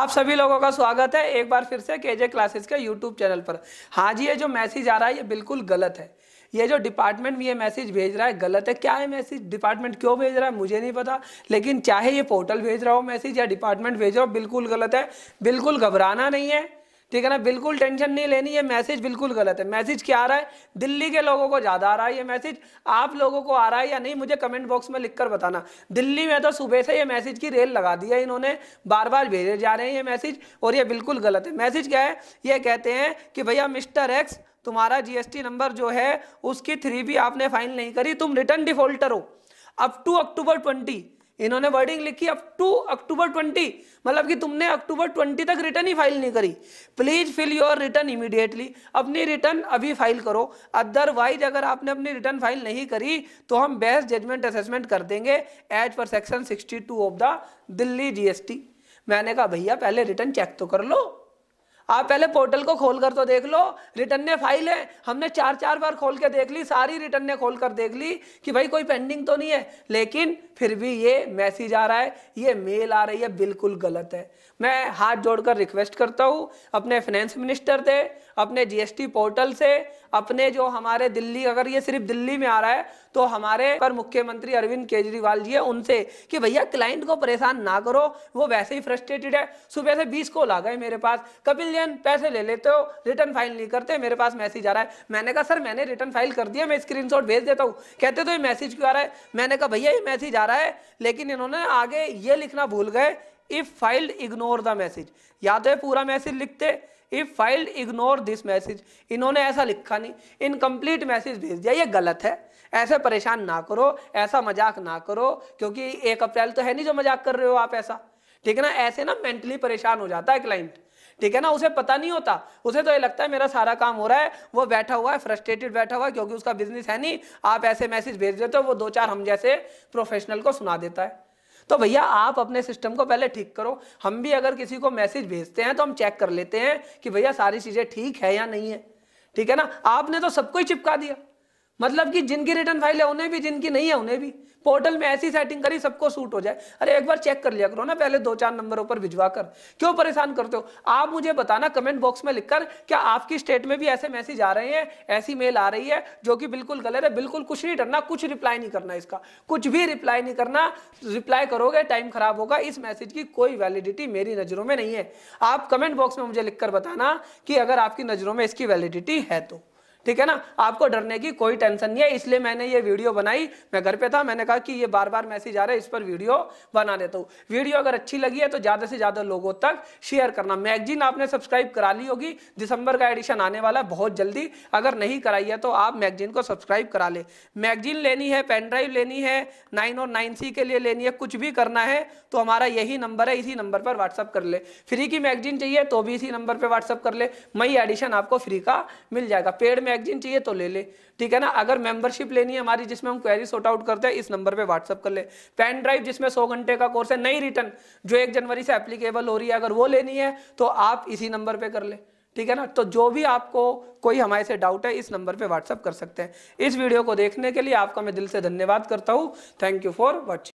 आप सभी लोगों का स्वागत है एक बार फिर से के जे क्लासेस के यूट्यूब चैनल पर हाँ जी ये जो मैसेज आ रहा है ये बिल्कुल गलत है ये जो डिपार्टमेंट भी ये मैसेज भेज रहा है गलत है क्या है मैसेज डिपार्टमेंट क्यों भेज रहा है मुझे नहीं पता लेकिन चाहे ये पोर्टल भेज रहा हो मैसेज या डिपार्टमेंट भेज रहा हो बिल्कुल गलत है बिल्कुल घबराना नहीं है ठीक है ना बिल्कुल टेंशन नहीं लेनी ये मैसेज बिल्कुल गलत है मैसेज क्या आ रहा है दिल्ली के लोगों को ज़्यादा आ रहा है ये मैसेज आप लोगों को आ रहा है या नहीं मुझे कमेंट बॉक्स में लिखकर बताना दिल्ली में तो सुबह से ये मैसेज की रेल लगा दी है इन्होंने बार बार भेजे जा रहे हैं ये मैसेज और ये बिल्कुल गलत है मैसेज क्या है ये कहते हैं कि भैया मिस्टर एक्स तुम्हारा जीएसटी नंबर जो है उसकी थ्री भी आपने फाइल नहीं करी तुम रिटर्न डिफॉल्टर हो अप टू अक्टूबर ट्वेंटी इन्होंने वर्डिंग लिखी अप टू अक्टूबर ट्वेंटी मतलब कि तुमने अक्टूबर ट्वेंटी तक रिटर्न ही फाइल नहीं करी please fill your return immediately अपनी रिटर्न अभी फाइल करो अदरवाइज अगर आपने अपनी रिटर्न फाइल नहीं करी तो हम बेस्ट जजमेंट असेसमेंट कर देंगे as per section sixty two of the Delhi GST मैंने कहा भैया पहले रिटर्न चेक तो कर लो आप पहले पोर्टल को खोल कर तो देख लो रिटर्न ने फाइल है हमने चार चार बार खोल के देख ली सारी रिटर्न ने खोल कर देख ली कि भाई कोई पेंडिंग तो नहीं है लेकिन फिर भी ये मैसेज आ रहा है ये मेल आ रही है बिल्कुल गलत है मैं हाथ जोड़कर रिक्वेस्ट करता हूँ अपने फाइनेंस मिनिस्टर से अपने जीएसटी पोर्टल से अपने जो हमारे दिल्ली अगर ये सिर्फ दिल्ली में आ रहा है तो हमारे पर मुख्यमंत्री अरविंद केजरीवाल जी है उनसे कि भैया क्लाइंट को परेशान ना करो वो वैसे ही फ्रस्ट्रेटेड है सुबह से बीस कॉल आ गए मेरे पास कपिल मिलियन पैसे ले लेते हो रिटर्न फाइल नहीं करते मेरे पास मैसेज आ रहा है मैंने कहा सर मैंने रिटर्न फाइल कर दिया मैं स्क्रीन भेज देता हूँ कहते तो ये मैसेज क्यों आ रहा है मैंने कहा भैया ये मैसेज आ रहा है लेकिन इन्होंने आगे ये लिखना भूल गए if filed ignore the message या तो पूरा मैसेज लिखते if filed ignore this message इन्होंने ऐसा लिखा नहीं इनकम्प्लीट मैसेज भेज दिया ये गलत है ऐसे परेशान ना करो ऐसा मजाक ना करो क्योंकि एक अप्रैल तो है नहीं जो मजाक कर रहे हो आप ऐसा ठीक है ना ऐसे ना मेंटली परेशान हो जाता है क्लाइंट ठीक है ना उसे पता नहीं होता उसे तो ये लगता है मेरा सारा काम हो रहा है वो बैठा हुआ है फ्रस्ट्रेटेड बैठा हुआ है क्योंकि उसका बिजनेस है नहीं आप ऐसे मैसेज भेज देते हो वो दो चार हम जैसे प्रोफेशनल को सुना देता है तो भैया आप अपने सिस्टम को पहले ठीक करो हम भी अगर किसी को मैसेज भेजते हैं तो हम चेक कर लेते हैं कि भैया सारी चीज़ें ठीक है या नहीं है ठीक है ना आपने तो सबको ही चिपका दिया मतलब कि जिनकी रिटर्न फाइल है उन्हें भी जिनकी नहीं है उन्हें भी पोर्टल में ऐसी सेटिंग करी सबको सूट हो जाए अरे एक बार चेक कर लिया करो ना पहले दो चार नंबरों पर भिजवा कर क्यों परेशान करते हो आप मुझे बताना कमेंट बॉक्स में लिखकर क्या आपकी स्टेट में भी ऐसे मैसेज आ रहे हैं ऐसी मेल आ रही है जो कि बिल्कुल गलत है बिल्कुल कुछ नहीं करना कुछ रिप्लाई नहीं करना इसका कुछ भी रिप्लाई नहीं करना रिप्लाई करोगे टाइम खराब होगा इस मैसेज की कोई वैलिडिटी मेरी नजरों में नहीं है आप कमेंट बॉक्स में मुझे लिखकर बताना कि अगर आपकी नजरों में इसकी वैलिडिटी है तो ठीक है ना आपको डरने की कोई टेंशन नहीं है इसलिए मैंने ये वीडियो बनाई मैं घर पे था मैंने कहा कि ये बार बार मैसेज आ रहा है इस पर वीडियो बना देता हूँ वीडियो अगर अच्छी लगी है तो ज़्यादा से ज़्यादा लोगों तक शेयर करना मैगजीन आपने सब्सक्राइब करा ली होगी दिसंबर का एडिशन आने वाला है बहुत जल्दी अगर नहीं कराई है तो आप मैगजीन को सब्सक्राइब करा ले मैगजीन लेनी है पेन ड्राइव लेनी है नाइन और नाइन सी के लिए लेनी है कुछ भी करना है तो हमारा यही नंबर है इसी नंबर पर व्हाट्सअप कर ले फ्री की मैगजीन चाहिए तो भी इसी नंबर पर व्हाट्सअप कर ले मई एडिशन आपको फ्री का मिल जाएगा पेड मैगजीन चाहिए तो ले ले ठीक है ना अगर मेंबरशिप लेनी है हमारी जिसमें हम क्वेरी सॉर्ट आउट करते हैं इस नंबर पे व्हाट्सअप कर ले पेन ड्राइव जिसमें सौ घंटे का कोर्स है नई रिटर्न जो एक जनवरी से एप्लीकेबल हो रही है अगर वो लेनी है तो आप इसी नंबर पर कर ले ठीक है ना तो जो भी आपको कोई हमारे से डाउट है इस नंबर पर व्हाट्सअप कर सकते हैं इस वीडियो को देखने के लिए आपका मैं दिल से धन्यवाद करता हूँ थैंक यू फॉर वॉचिंग